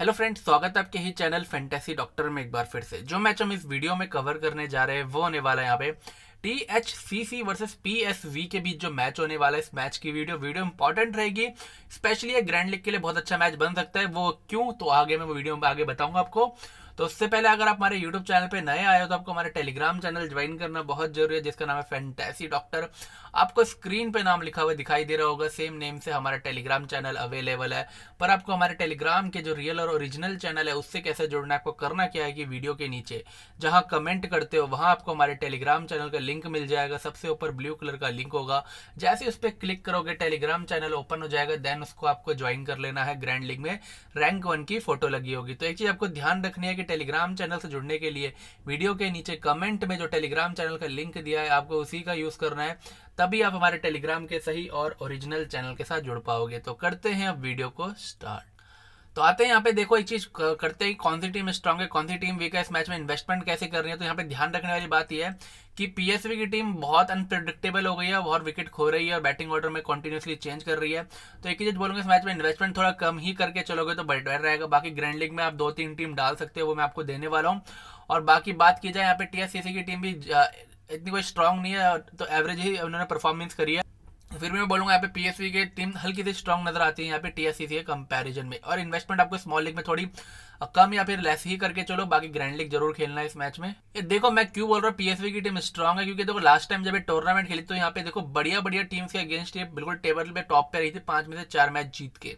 hello friends स्वागत है आपके ही चैनल फैंटेसी डॉक्टर में एक बार फिर से जो मैच हम इस वीडियो में कवर करने जा रहे हैं वो होने वाला है यहाँ पे T H C C versus P S V के बीच जो मैच होने वाला है इस मैच की वीडियो वीडियो इंपॉर्टेंट रहेगी स्पेशली ये ग्रैंड लीग के लिए बहुत अच्छा मैच बन सकता है वो क्यों तो आगे मैं वीडियो में आगे बताऊंगा आपको तो उससे पहले अगर आप हमारे यूट्यूब चैनल पे नए आए हो तो आपको हमारे टेलीग्राम चैनल ज्वाइन करना बहुत जरूरी है जिसका नाम है फैंटेसी डॉक्टर आपको स्क्रीन पे नाम लिखा हुआ दिखाई दे रहा होगा सेम नेम से हमारा टेलीग्राम चैनल अवेलेबल है पर आपको हमारे टेलीग्राम के जो रियल और ओरिजिनल चैनल है उससे कैसे जुड़ना है आपको करना क्या है कि वीडियो के नीचे जहाँ कमेंट करते हो वहाँ आपको हमारे टेलीग्राम चैनल का लिंक मिल जाएगा सबसे ऊपर ब्लू कलर का लिंक होगा जैसे उस पर क्लिक करोगे टेलीग्राम चैनल ओपन हो जाएगा देन उसको आपको ज्वाइन कर लेना है ग्रैंड लिंक में रैंक वन की फोटो लगी होगी तो एक चीज आपको ध्यान रखनी है कि टेलीग्राम चैनल से जुड़ने के लिए वीडियो के नीचे कमेंट में जो टेलीग्राम चैनल का लिंक दिया है आपको उसी का यूज़ करना है तभी आप हमारे टेलीग्राम के सही और ओरिजिनल चैनल के साथ जुड़ पाओगे तो करते हैं अब वीडियो को स्टार्ट तो आते हैं यहाँ पे देखो एक चीज करते ही कौन सी टीम स्ट्रांग है कौन सी टीम वीक है इस मैच में इन्वेस्टमेंट कैसे कर रही है तो यहाँ पे ध्यान रखने वाली बात यह है कि पीएसवी की टीम बहुत अनप्रडिक्टेबल हो गई है बहुत विकेट खो रही है और बैटिंग ऑर्डर में कंटिन्यूसली चेंज कर रही है तो एक ही चीज बोलूंगा इस मैच में इन्वेस्टमेंट थोड़ा कम ही करके चलोगे तो बेटर रहेगा बाकी ग्रैंड लीग में आप दो तीन टीम डाल सकते हो वो मैं आपको देने वाला हूँ और बाकी बात की जाए यहाँ पे टीएससी की टीम भी इतनी कोई स्ट्रांग नहीं है तो एवरेज ही उन्होंने परफॉर्मेंस करी है तो फिर भी मैं बोलूंगा यहाँ पे पीएसवी की टीम हल्की सी स्ट्रॉन्ग नजर आती है यहाँ पे टीएससी के कंपैरिजन में और इन्वेस्टमेंट आपको स्मॉल लीग में थोड़ी कम या फिर लेस ही करके चलो बाकी ग्रैंड लीग जरूर खेलना है इस मैच में देखो मैं क्यों बोल रहा हूँ पीएसवी की टीम स्ट्रॉन्ग है क्योंकि देखो लास्ट टाइम जब ये टूर्नामेंट खेली तो यहाँ पे देखो बढ़िया बढ़िया टीम्स के अगेंस्ट ये बिल्कुल टेबल पे टॉप पे रही थी पांच में से चार मैच जीत के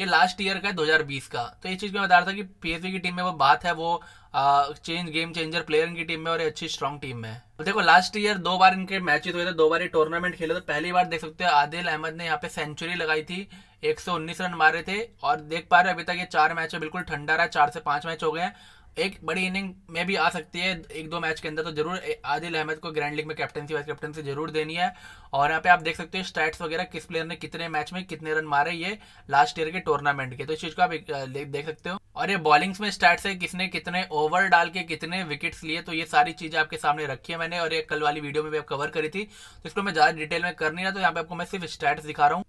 ये लास्ट ईयर का है बीस का तो ये चीज़ में बता रहा था कि पीएसबी की टीम में वो बात है वो चेंज गेम चेंजर प्लेयर इनकी टीम में और अच्छी स्ट्रॉन्ग टीम में तो देखो लास्ट ईयर दो बार इनके मैचेज हुए थे दो बार ये टूर्नामेंट खेले तो पहली बार देख सकते हो आदिल अहमद ने यहाँ पे सेंचुरी लगाई थी 119 रन मारे थे और देख पा रहे अभी तक ये चार मैच बिल्कुल ठंडा रहा चार से पांच मैच हो गए हैं एक बड़ी इनिंग में भी आ सकती है एक दो मैच के अंदर तो जरूर आदिल अहमद को ग्रैंड लीग में कैप्टनसी वाइस कैप्टनसी जरूर देनी है और यहाँ पे आप देख सकते हो स्टैट्स वगैरह किस प्लेयर ने कितने मैच में कितने रन मारे ये लास्ट ईयर के टूर्नामेंट के तो इस चीज़ को आप देख सकते हो और ये बॉलिंग्स में स्टैट्स है किसने कितने ओवर डाल के कितने विकेट्स लिए तो ये सारी चीज़ें आपके सामने रखी है मैंने और ये कल वाली वीडियो में भी आप कवर करी थी तो इसको मैं ज़्यादा डिटेल में कर नहीं रहा तो यहाँ पे आपको मैं सिर्फ स्टैट्स दिखा रहा हूँ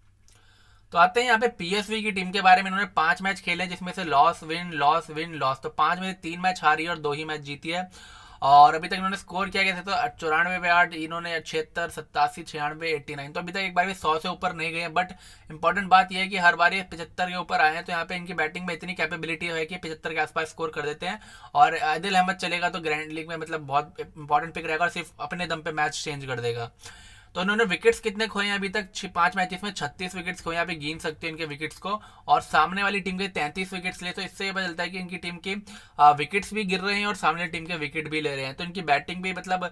तो आते हैं यहाँ पे पीएसवी की टीम के बारे में इन्होंने पांच मैच खेले जिसमें से loss win loss win loss तो पांच में से तीन मैच हारी और दो ही मैच जीती है और अभी तक इन्होंने स्कोर किया गया था तो चौरानवे पे आठ इन्होंने छिहत्तर सत्तासी छियानवे एट्टी नाइन तो अभी तक एक बार भी सौ से ऊपर नहीं गए बट इंपॉर्टेंट बात यह है कि हर बार ये पचहत्तर के ऊपर आए हैं तो यहाँ पे इनकी बैटिंग में इतनी कैपेबिलिटी है कि पचहत्तर के आसपास स्कोर कर देते हैं और आदिल अहमद चलेगा तो ग्रैंड लीग में मतलब बहुत इंपॉर्टेंट पिक रहेगा और सिर्फ अपने दम पे मैच चेंज कर देगा तो उन्होंने विकेट्स कितने खोए हैं अभी तक पांच मैचेस में छत्तीस विकेट्स खोए हैं आप गिन सकते हैं इनके विकेट्स को और सामने वाली टीम के तैंतीस विकेट्स ले तो इससे ये पता चलता है कि इनकी टीम के विकेट्स भी गिर रहे हैं और सामने टीम के विकेट भी ले रहे हैं तो इनकी बैटिंग भी मतलब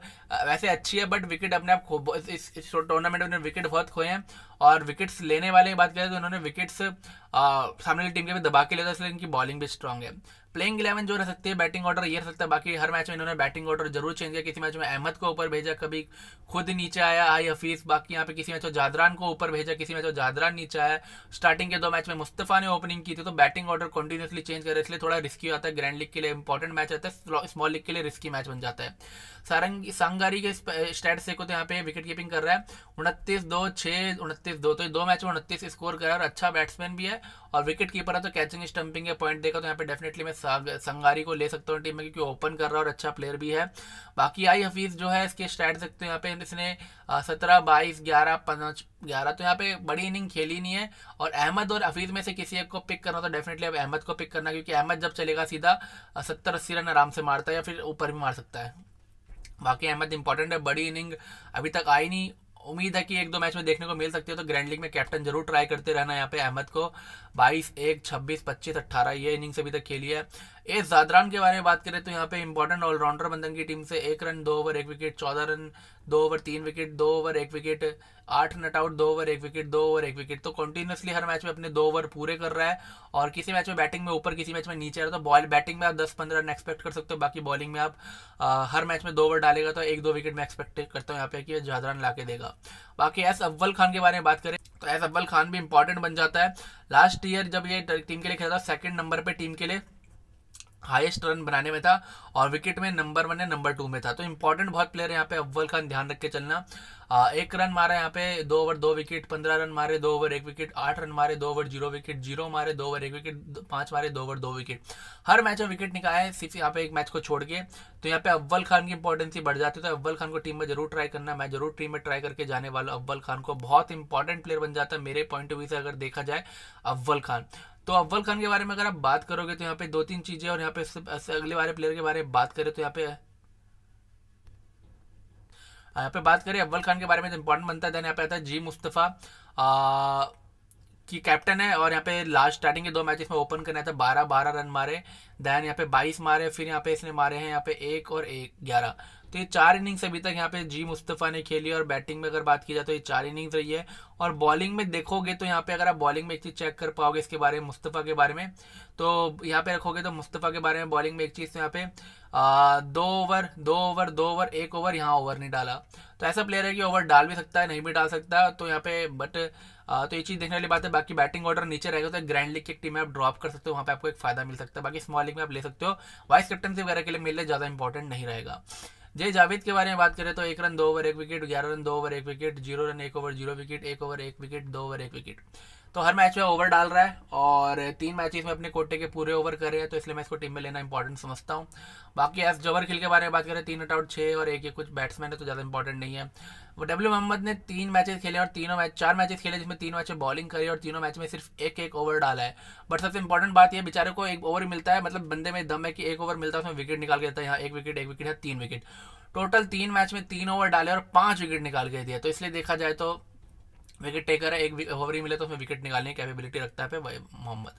वैसे अच्छी है बट विकेट अपने आप इस टूर्नामेंट में विकेट बहुत खोए हैं और विकेट्स लेने वाले की बात करें तो इन्होंने विकेट्स सामने वाली टीम के भी दबा के लेता इसलिए इनकी बॉलिंग भी स्ट्रांग है प्लेइंग इलेवन जो रह सकती है बैटिंग ऑर्डर ये रह सकता है बाकी हर मैच में इन्होंने बैटिंग ऑर्डर जरूर चेंज किया किसी मैच में अहमद को ऊपर भेजा कभी खुद नीचे आया आई हफीज बाकी यहाँ पे किसी मैच में जादरान को ऊपर भेजा किसी मैच में जादरान नीचे आया स्टार्टिंग के दो मैच में मुस्तफ़ा ने ओपनिंग की थी तो बैटिंग ऑर्डर कंटिन्यूसली चेंज रहे इसलिए थोड़ा रिस्की आता है ग्रैंड लीग के लिए इंपॉर्टेंट मैच आता है स्मॉल लीग के लिए रिस्की मैच बन जाता है सारंग सांगारी के स्टैट्स देखो तो यहाँ पे विकेट कीपिंग कर रहा है उनतीस दो छः उनतीस उनतीस दो तो दो मैच में उनतीस स्कोर करा और अच्छा बैट्समैन भी है और विकेट कीपर है तो कैचिंग स्टंपिंग के पॉइंट देखा तो यहाँ पे डेफिनेटली मैं संगारी को ले सकता हूँ टीम में क्योंकि ओपन कर रहा है और अच्छा प्लेयर भी है बाकी आई हफीज़ जो है इसके स्टैट देखते हैं यहाँ पे इसने सत्रह बाईस ग्यारह पाँच ग्यारह तो यहाँ पे बड़ी इनिंग खेली नहीं है और अहमद और हफीज़ में से किसी एक को पिक करना तो डेफिनेटली अब अहमद को पिक करना क्योंकि अहमद जब चलेगा सीधा सत्तर अस्सी रन आराम से मारता है या फिर ऊपर भी मार सकता है बाकी अहमद इंपॉर्टेंट है बड़ी इनिंग अभी तक आई नहीं उम्मीद है कि एक दो मैच में देखने को मिल सकती है तो ग्रैंड लीग में कैप्टन जरूर ट्राई करते रहना यहाँ पे अहमद को 22 एक 26 25 अट्ठारह ये इनिंग्स अभी तक खेली है ए जादरान के बारे में बात करें तो यहाँ पे इंपॉर्टेंट ऑलराउंडर बंधन की टीम से एक रन दो ओवर एक विकेट चौदह रन दो ओवर तीन विकेट दो ओवर एक विकेट आठ नट आउट दो ओवर एक विकेट दो ओवर एक विकेट तो कंटिन्यूसली हर मैच में अपने दो ओवर पूरे कर रहा है और किसी मैच में बैटिंग में ऊपर किसी मैच में नीचे रहा तो बॉल बैटिंग में आप दस पंद्रह रन एक्सपेक्ट कर सकते हो बाकी बॉलिंग में आप आ, हर मैच में दो ओवर डालेगा तो एक दो विकेट में एक्सपेक्ट करता हूँ यहाँ पे कि ज़्यादा रन ला के देगा बाकी एस अव्वल खान के बारे में बात करें तो एस अव्वल खान भी इंपॉर्टेंट बन जाता है लास्ट ईयर जब ये टीम के लिए खेला था सेकंड नंबर पर टीम के लिए हाईएस्ट रन बनाने में था और विकेट में नंबर वन या नंबर टू में था तो इंपॉर्टेंट बहुत प्लेयर यहाँ पे अव्वल का ध्यान रख के चलना आ, एक रन मारा यहाँ पे दो ओवर दो विकेट पंद्रह रन मारे दो ओवर एक विकेट आठ रन मारे दो ओवर जीरो विकेट जीरो मारे दो ओवर एक विकेट पांच मारे दो ओवर दो विकेट हर मैच में विकेट निकाला है सिर्फ यहाँ पे एक मैच को छोड़ के तो यहाँ पे अव्वल खान की इंपॉर्टेंसी बढ़ जाती है तो अव्वल खान को टीम में जरूर ट्राई करना मैं जरूर टीम में ट्राई करके जाने वाला अव्वल खान को बहुत इंपॉर्टेंट प्लेयर बन जाता है मेरे पॉइंट ऑफ व्यू से अगर देखा जाए अव्वल खान तो अव्वल खान के बारे में अगर आप बात करोगे तो यहाँ पे दो तीन चीज़ें और यहाँ पे अगले वाले प्लेयर के बारे में बात करें तो यहाँ पे हाँ, यहाँ पे बात करें अव्वल खान के बारे में तो इंपॉर्टेंट बनता है यहाँ पे आता है जी मुस्तफ़ा कि कैप्टन है और यहाँ पे लास्ट स्टार्टिंग के दो मैच में ओपन करना था बारह बारह रन मारे दैन यहाँ पे बाईस मारे फिर यहाँ पे इसने मारे हैं यहाँ पे एक और एक ग्यारह तो ये चार इनिंग्स अभी तक यहाँ पे जी मुस्तफ़ा ने खेली और बैटिंग में अगर बात की जाए तो ये चार इनिंग्स रही है और बॉलिंग में देखोगे तो यहाँ पे अगर आप बॉलिंग में एक चीज़ चेक कर पाओगे इसके बारे में मुस्तफ़ा के बारे में तो यहाँ पे रखोगे तो मुस्तफ़ा के बारे में बॉलिंग में एक चीज़ तो यहाँ पे आ, दो ओवर दो ओवर दो ओवर एक ओवर यहाँ ओवर नहीं डाला तो ऐसा प्लेयर है कि ओवर डाल भी सकता है नहीं भी डाल सकता तो यहाँ पे बट तो ये चीज़ देखने वाली बात है बाकी बैटिंग ऑर्डर नीचे रहेगा तो ग्रैंड लीग की टीम में आप ड्रॉप कर सकते हो वहां पे आपको एक फायदा मिल सकता है बाकी स्मॉल लीग में आप ले सकते हो वाइस कैप्टनसी वगैरह के लिए मिलने ज़्यादा इंपॉर्टेंट नहीं रहेगा जय जावेद के बारे में बात करें तो एक रन दो ओवर एक विकेट ग्यारह रन दो ओवर एक विकेट जीरो रन एक ओवर जीरो विकेट एक ओवर एक विकेट दो ओवर एक विकेट तो हर मैच में ओवर डाल रहा है और तीन मैचेस में अपने कोटे के पूरे ओवर कर रहे हैं तो इसलिए मैं इसको टीम में लेना इंपॉर्टेंट समझता हूँ बाकी एस जबर खिल के बारे में बात करें तीन नट आउट छः और एक एक कुछ बैट्समैन है तो ज़्यादा इंपॉर्टेंट नहीं है वो डब्ल्यू मोहम्मद ने तीन मैचेस खेले और तीनों मैच चार मैचेस खेले जिसमें तीन मैचें बॉलिंग करी और तीनों मैच में सिर्फ एक एक ओवर डाला है बट सबसे इंपॉर्टेंट बात यह बेचारे को एक ओवर मिलता है मतलब बंदे में दम है कि एक ओवर मिलता है उसमें विकेट निकाल के देता है यहाँ एक विकेट एक विकेट है तीन विकेट टोटल तीन मैच में तीन ओवर डाले और पाँच विकेट निकाल के दिया तो इसलिए देखा जाए तो विकेट टेकर है एक ओवर ही मिले तो उसमें विकेट निकालने की कैपेबिलिटी रखता है मोहम्मद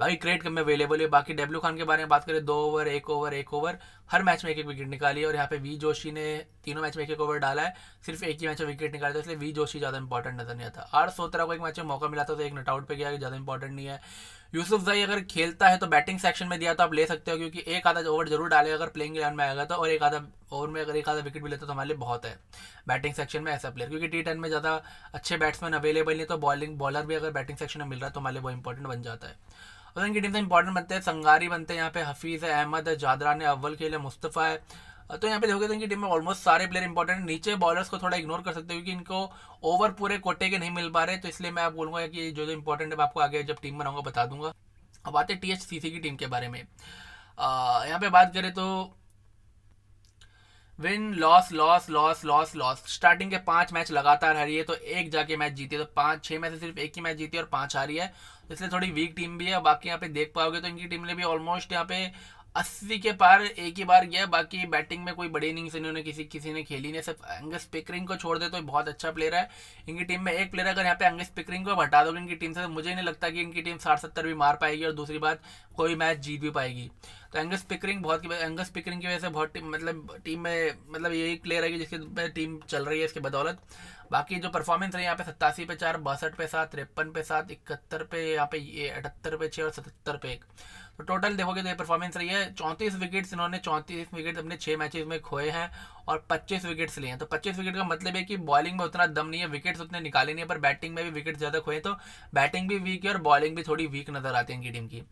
बाकी क्रेट कम में अवेलेबल है बाकी डेब्लू खान के बारे में बात करें दो ओवर एक ओवर एक ओवर हर मैच में एक एक विकेट निकाली और यहाँ पे वी जोशी ने तीनों मैच में एक एक ओवर डाला है सिर्फ एक ही मैच में विकेट निकाला था इसलिए वी जोशी ज़्यादा इंपॉर्टेंट नजर नहीं आता आर सोतरा को एक मैच में मौका मिला था तो एक नट आउट पर गया ज़्यादा इंपॉर्टेंट नहीं है यूसुफ जई अगर खेलता है तो बैटिंग सेक्शन में दिया तो आप ले सकते हो क्योंकि एक आधा ओवर जरूर डालेगा अगर प्लेइंग इलेवन में आएगा तो और एक आधा ओवर में अगर एक आधा विकेट भी लेता तो हमारे लिए बहुत है बैटिंग सेक्शन में ऐसा प्लेयर क्योंकि टी टेन में ज़्यादा अच्छे बैट्समैन अवेलेबल नहीं तो बॉलिंग बॉलर भी अगर बैटिंग सेक्शन में मिल रहा है तो हमारे लिए वो इंपॉर्टेंट बन जाता है और इनकी टीम से तो इंपॉर्टेंट बनते हैं संगारी बनते हैं यहाँ पे हफीज़ है अहमद है जादरा है अव्वल के लिए मुस्तफ़ा है तो यहाँ पे देखोगे तो इनकी टीम में ऑलमोस्ट सारे प्लेयर इंपॉर्टेंट नीचे बॉलर्स को थोड़ा इग्नोर कर सकते हो क्योंकि इनको ओवर पूरे कोटे के नहीं मिल पा रहे तो इसलिए मैं आप बोलूँगा कि जो जो इंपॉर्टेंट है मैं आपको आगे जब टीम बनाऊंगा बता दूंगा अब आते हैं टी की टीम के बारे में यहाँ पे बात करें तो win loss loss loss loss loss starting के पांच मैच लगातार हारी है तो एक जाके मैच जीती है तो पांच छह में से सिर्फ एक ही मैच जीती है और पांच हारी है इसलिए थोड़ी वीक टीम भी है बाकी यहाँ पे देख पाओगे तो इनकी टीम ने भी ऑलमोस्ट यहाँ पे अस्सी के पार एक ही बार गया बाकी बैटिंग में कोई बड़ी इनिंग्स इन्होंने किसी किसी ने खेली नहीं सिर्फ एंगस पिकरिंग को छोड़ दे तो बहुत अच्छा प्लेयर है इनकी टीम में एक प्लेयर अगर यहाँ पे एंगस पिकरिंग को हटा दोगे इनकी टीम से तो मुझे नहीं लगता कि इनकी टीम साठ सत्तर भी मार पाएगी और दूसरी बात कोई मैच जीत भी पाएगी तो एंगस पिकरिंग बहुत एंगस पिकरिंग की वजह से बहुत टीम मतलब टीम में मतलब यही प्लेयर है कि टीम चल रही है इसके बदौलत बाकी जो परफॉर्मेंस है यहाँ पे सत्तासी पे चार बासठ पे सात तिरपन पे सात इकहत्तर पे यहाँ पे ये अठहत्तर पे छः और सतहत्तर पे एक तो टोटल देखोगे तो ये परफॉर्मेंस रही है चौंतीस विकेट्स इन्होंने चौंतीस विकेट अपने छः मैचेस में खोए हैं और 25 विकेट्स लिए हैं तो 25 विकेट का मतलब है कि बॉलिंग में उतना दम नहीं है विकेट्स उतने निकाले नहीं है पर बैटिंग में भी विकेट ज़्यादा खोए तो बैटिंग भी वीक है और बॉलिंग भी थोड़ी वीक नजर आती है इनकी टीम की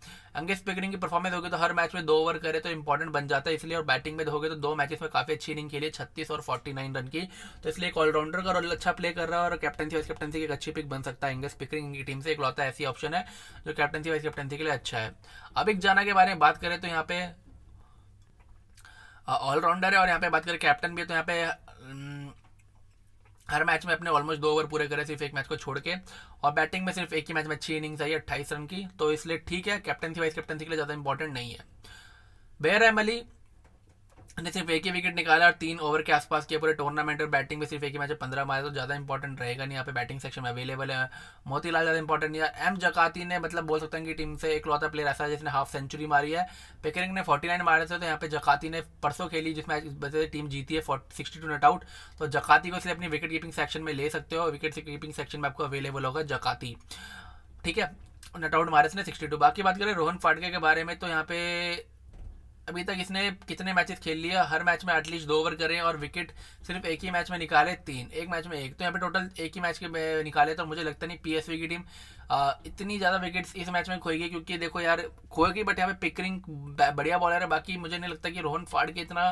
अंगेश पिकरिंग की परफॉर्मेंस होगी तो हर मैच में दो ओवर करे तो इंपॉर्टेंट बन जाता है इसलिए और बैटिंग में होगी तो दो मैचेस में काफ़ी अच्छी इनिंग खेली छत्तीस और फोर्टी रन की तो इसलिए एक ऑलराउंडर का रोल अच्छा प्ले कर रहा है और कैप्टनसी वाइस कैप्टनसी की अच्छी पिक बन सकता है एंगस पिकरिंग की टीम से एक लौता ऐसी ऑप्शन है जो कैप्टनसी वाइस कैप्टनसी के लिए अच्छा है अब एक जाना के बारे में बात करें तो यहाँ पे ऑलराउंडर है और यहाँ पे बात करें कैप्टन भी है तो यहाँ पे हर मैच में अपने ऑलमोस्ट दो ओवर पूरे करे सिर्फ एक मैच को छोड़ के और बैटिंग में सिर्फ एक ही मैच में अच्छी इनिंग्स आई है अट्ठाईस रन की तो इसलिए ठीक है कैप्टनसी वाइस कैप्टनसी के लिए ज़्यादा इंपॉर्टेंट नहीं है बेयर अहम अली ने सिर्फ एक ही विकेट निकाला और तीन ओवर के आसपास किया पूरे टूर्नामेंट और बैटिंग में सिर्फ एक ही मैच पंद्रह मारे तो ज़्यादा इंपॉर्टेंट रहेगा नहीं यहाँ पे बैटिंग सेक्शन में अवेलेबल है मोतीलाल ज़्यादा इंपॉर्टेंट नहीं है एम जकाती ने मतलब बोल सकते हैं कि टीम से एक लौता प्लेयर ऐसा है जिसने हाफ सेंचुरी मारी है पेकरिंग ने फोर्टी नाइन मारे थे तो यहाँ पे जकाती ने परसों खेली जिस मैच टीम जीती है सिक्सटी टू नट आउट तो जकाती को सिर्फ अपनी विकेट कीपिंग सेक्शन में ले सकते हो विकेट कीपिंग सेक्शन में आपको अवेलेबल होगा जकाती ठीक है नट आउट मारे ने सिक्सटी टू बाकी बात करें रोहन फाटके के बारे में तो यहाँ पे अभी तक इसने कितने मैचेस खेल लिया हर मैच में एटलीस्ट दो ओवर करे और विकेट सिर्फ एक ही मैच में निकाले तीन एक मैच में एक तो यहाँ पे टोटल एक ही मैच के निकाले तो मुझे लगता नहीं पी की टीम आ, इतनी ज़्यादा विकेट्स इस मैच में खोएगी क्योंकि देखो यार खोएगी बट यहाँ पे पिकरिंग बढ़िया बॉलर है बाकी मुझे नहीं लगता कि रोहन फाड़ के इतना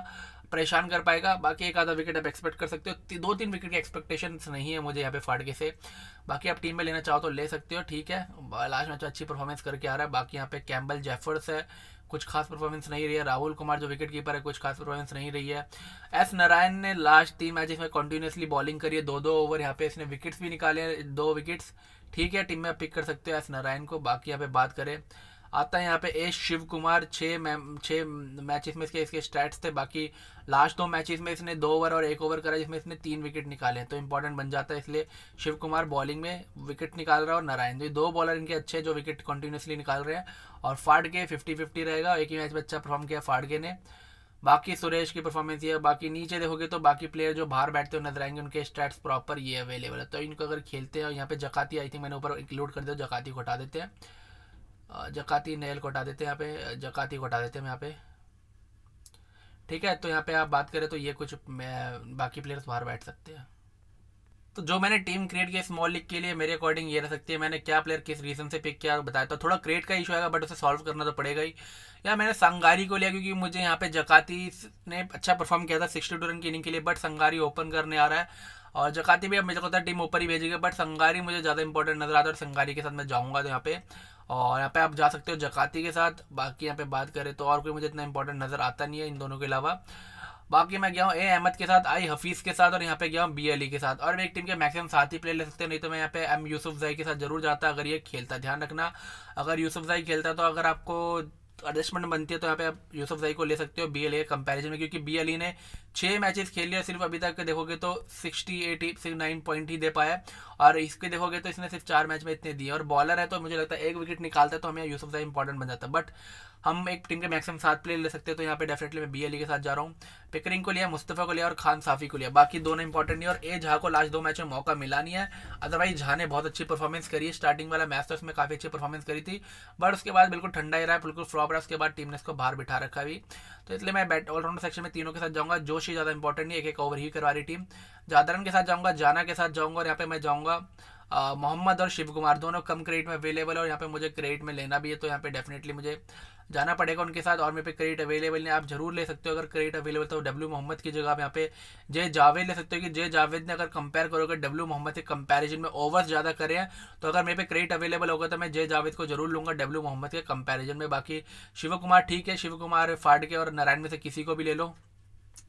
परेशान कर पाएगा बाकी एक आधा विकेट आप एक्सपेक्ट कर सकते हो दो तीन विकेट की एक्सपेक्टेशन नहीं है मुझे यहाँ पे फाड़के से बाकी आप टीम में लेना चाहो तो ले सकते हो ठीक है लास्ट मैच अच्छी परफॉर्मेंस करके आ रहा है बाकी यहाँ पे कैम्बल जेफर्स है कुछ खास परफॉर्मेंस नहीं रही है राहुल कुमार जो विकेट कीपर है कुछ खास परफॉर्मेंस नहीं रही है एस नारायण ने लास्ट तीन मैच में कंटिन्यूसली बॉलिंग करी है दो दो ओवर यहाँ पे इसने विकेट्स भी निकाले हैं दो विकेट्स ठीक है टीम में पिक कर सकते हो एस नारायण को बाकी यहाँ पे बात करें आता है यहाँ पे ए शिव कुमार छः छः मैचेस में इसके इसके स्टैट्स थे बाकी लास्ट दो मैचेस में इसने दो ओवर और एक ओवर करा जिसमें इसने तीन विकेट निकाले तो इंपॉर्टेंट बन जाता है इसलिए शिव कुमार बॉलिंग में विकेट निकाल रहा है और नारायण तो ये दो बॉलर इनके अच्छे जो विकेट कंटिन्यूसली निकाल रहे हैं और फाड़के फिफ्टी फिफ्टी रहेगा एक ही मैच में अच्छा परफॉर्म किया फाड़के ने बाकी सुरेश की परफॉर्मेंस ये बाकी नीचे देखोगे तो बाकी प्लेयर जो बाहर बैठते हुए नजर आएंगे उनके स्टैट्स प्रॉपर ये अवेलेबल है तो इनको अगर खेलते हैं और यहाँ पे जकाती आई थिंक मैंने ऊपर इंक्लूड कर दिया जकाती को हटा देते हैं जकाती नेल को हटा देते हैं यहाँ पे जकाती को हटा देते हैं यहाँ पे ठीक है तो यहाँ पे आप बात करें तो ये कुछ बाकी प्लेयर्स बाहर बैठ सकते हैं तो जो मैंने टीम क्रिएट की स्मॉल लीग के लिए मेरे अकॉर्डिंग ये रह सकती है मैंने क्या प्लेयर किस रीजन से पिक किया बताया तो थोड़ा क्रिएट का इशू आएगा बट उसे सॉल्व करना तो पड़ेगा ही या मैंने संगारी को लिया क्योंकि मुझे यहाँ पे जकाती ने अच्छा परफॉर्म किया था सिक्सटी टू रन की इनिंग के लिए बट संगारी ओपन करने आ रहा है और जकाती भी अब मेरे है टीम ऊपर ही भेजेगा बट संगारी मुझे ज़्यादा इंपॉर्टेंट नजर आता है और संगारी के साथ मैं जाऊँगा तो यहाँ पे और यहाँ पे आप जा सकते हो जकाती के साथ बाकी यहाँ पे बात करें तो और कोई मुझे इतना इंपॉर्टेंट नज़र आता नहीं है इन दोनों के अलावा बाकी मैं गया हूँ ए अहमद के साथ आई हफीज़ के साथ और यहाँ पे गया हूँ बी अली के साथ और एक टीम के मैक्सिमम सात ही प्लेयर ले सकते हैं नहीं तो मैं यहाँ पे एम यूसुफ जई के साथ जरूर जाता अगर ये खेलता ध्यान रखना अगर यूसुफ जई खेलता तो अगर आपको एडजस्टमेंट बनती है तो यहाँ पे आप यूसुफ जई को ले सकते हो बीएलए के कंपेरिजन में क्योंकि बी बीएलई ने छः मैचेस खेल लिया और सिर्फ अभी तक देखोगे तो sixty eighty six nine point ही दे पाया और इसके देखोगे तो इसने सिर्फ चार मैच में इतने दिए और बॉलर है तो मुझे लगता है एक विकेट निकालता है तो हमें यूसुफ जई इंपॉर्टेंट बन जाता है बट हम एक टीम के मैक्सिमम सात प्लेयर ले सकते हैं तो यहाँ पे डेफिनेटली मैं बी अली e के साथ जा रहा हूँ पिकरिंग को लिया मुस्तफ़ा को लिया और खान साफ़ी को लिया बाकी दोनों इंपॉर्टेंट नहीं और ए झा को लास्ट दो मैच में मौका मिला नहीं है अदरवाइज झा ने बहुत अच्छी परफॉर्मेंस करी है स्टार्टिंग वाला मैच तो उसमें काफ़ी अच्छी परफॉर्मेंस करी थी बट उसके बाद बिल्कुल ठंडा ही रहा बिल्कुल फ्लॉप रहा उसके बाद टीम ने इसको बाहर बिठा रखा भी तो इसलिए मैं बैट ऑलराउंडर सेक्शन में तीनों के साथ जाऊँगा जोश ही ज़्यादा इंपॉर्टेंट नहीं एक एक ओवर ही करवा रही टीम जादरन के साथ जाऊँगा जाना के साथ जाऊँगा और यहाँ पर मैं जाऊँगा मोहम्मद और शिव कुमार दोनों कम क्रेडिट में अवेलेबल है और यहाँ पे मुझे क्रेडिट में लेना भी है तो यहाँ पे डेफिनेटली मुझे जाना पड़ेगा उनके साथ और मेरे पे क्रेडिट अवेलेबल है आप जरूर ले सकते हो अगर क्रेडिट अवेलेबल तो डब्ल्यू मोहम्मद की जगह आप यहाँ पे जय जावेद ले सकते हो कि जय जावेद ने अगर कंपेयर करोगे डब्ल्यू मोहम्मद के कंपैरिजन में ओवर्स ज़्यादा करें तो अगर मेरे पे क्रेडिट अवेलेबल होगा तो मैं जय जावेद को जरूर लूँगा डब्ल्यू मोहम्मद के कंपेरिजन में बाकी शिव कुमार ठीक है शिव कुमार फाड़के और नारायण में से किसी को भी ले लो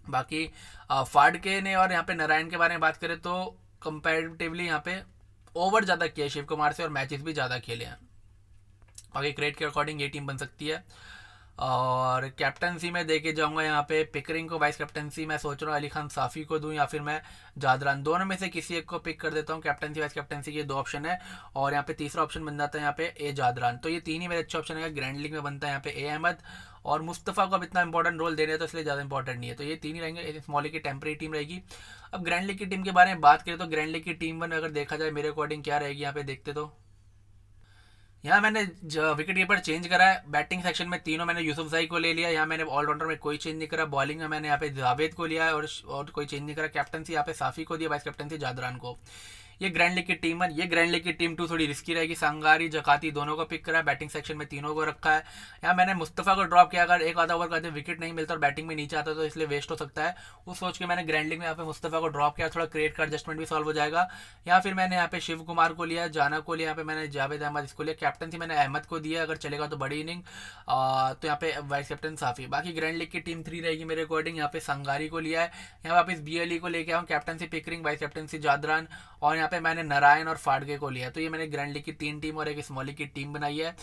बाकी फाड़के ने और यहाँ पे नारायण के बारे में बात करें तो कंपेरेटिवली यहाँ पे ओवर ज़्यादा किया शिव कुमार से और मैचेस भी ज़्यादा खेले हैं बाकी क्रेड के अकॉर्डिंग ये टीम बन सकती है और कैप्टनसी में देखे जाऊंगा यहाँ पे पिकरिंग को वाइस कैप्टनसी मैं सोच रहा हूँ अली खान साफ़ी को दूं या फिर मैं जादरान दोनों में से किसी एक को पिक कर देता हूँ कैप्टनसी वाइस कैप्टनसी के दो ऑप्शन है और यहाँ पे तीसरा ऑप्शन बन जाता है यहाँ पे ए जादरान तो ये तीन ही मेरे अच्छे ऑप्शन है ग्रैंड लीग में बनता है यहाँ पे ए अहमद और मुस्तफ़ा को अब इतना इंपॉर्टेंट रोल दे रहे हैं तो इसलिए ज़्यादा इंपॉर्टेंट नहीं है तो ये तीन ही रहेंगे मॉली की टेम्प्रेरी टीम रहेगी अब ग्रैंड लीग की टीम के बारे में बात करें तो ग्रैंड लीग की टीम वन अगर देखा जाए मेरे अकॉर्डिंग क्या रहेगी यहाँ पे देखते तो यहाँ मैंने विकेट कीपर चेंज करा है बैटिंग सेक्शन में तीनों मैंने यूसुफ जाई को ले लिया यहाँ मैंने ऑलराउंडर में कोई चेंज नहीं करा बॉलिंग में मैंने यहाँ पे जावेद को लिया और और कोई चेंज नहीं करा कैप्टनसी यहाँ पे साफी को दिया वाइस कैप्टनसी जादरान को ये ग्रैंड लीग की टीम वन ये ग्रैंड लीग की टीम टू थोड़ी रिस्की रहेगी संगारी जकाती दोनों को पिक करा है बैटिंग सेक्शन में तीनों को रखा है यहाँ मैंने मुस्तफ़ा को ड्रॉप किया अगर एक आधा ओवर करते विकेट नहीं मिलता और बैटिंग में नीचे आता तो इसलिए वेस्ट हो सकता है उस सोच के मैंने ग्रैंड लीग में यहाँ पे मुस्तफ़ा को ड्रॉप किया थोड़ा क्रिएट का एडजस्टमेंट भी सॉल्व हो जाएगा या फिर मैंने यहाँ पे शिव कुमार को लिया जाना को लिया यहाँ पे मैंने जावेद अहमद इसको लिया कैप्टन थी मैंने अहमद को दिया अगर चलेगा तो बड़ी इनिंग तो यहाँ पे वाइस कैप्टन साफी बाकी ग्रैंड लीग की टीम थ्री रहेगी मेरे अकॉर्डिंग यहाँ पे संगारी को लिया है यहाँ इस बी e को लेके आऊँ captaincy Pickering vice captaincy Zadran और यहाँ यहाँ पे मैंने नारायण और फाड़गे को लिया तो ये मैंने ग्रैंड लीग की तीन टीम और एक स्मॉल लीग की टीम बनाई है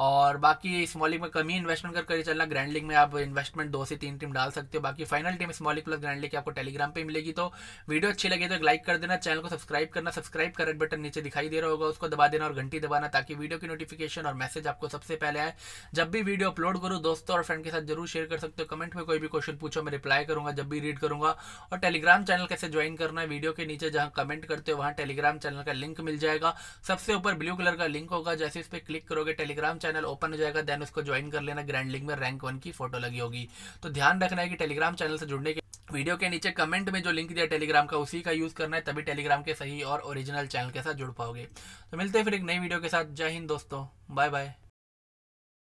और बाकी स्मॉल लीग में कमी इन्वेस्टमेंट कर करके चलना ग्रैंड लीग में आप इन्वेस्टमेंट दो से तीन टीम डाल सकते हो बाकी final team small league plus grand league आपको टेलीग्राम पर मिलेगी तो वीडियो अच्छी लगे तो एक लाइक कर देना चैनल को सब्सक्राइब करना सब्सक्राइब कर रेड बटन नीचे दिखाई दे रहा होगा उसको दबा देना और घंटी दबाना ताकि वीडियो की नोटिफिकेशन और मैसेज आपको सबसे पहले आए जब भी वीडियो अपलोड करो दोस्तों और फ्रेंड के साथ जरूर शेयर कर सकते हो कमेंट में कोई भी क्वेश्चन पूछो मैं रिप्लाई करूंगा जब भी रीड करूंगा और टेलीग्राम चैनल कैसे ज्वाइन करना है वीडियो के नीचे जहां कमेंट करते हो वहां टेलीग्राम चैनल का लिंक मिल जाएगा सबसे ऊपर ब्लू कलर का लिंक होगा जैसे इस पर क्लिक करोगे टेलीग्राम चैनल ओपन हो जाएगा देन उसको ज्वाइन कर लेना ग्रैंड लिंक में रैंक वन की फोटो लगी होगी तो ध्यान रखना है कि टेलीग्राम चैनल से जुड़ने के वीडियो के नीचे कमेंट में जो लिंक दिया टेलीग्राम का उसी का यूज़ करना है तभी टेलीग्राम के सही और ओरिजिनल चैनल के साथ जुड़ पाओगे तो मिलते हैं फिर एक नई वीडियो के साथ जय हिंद दोस्तों बाय बाय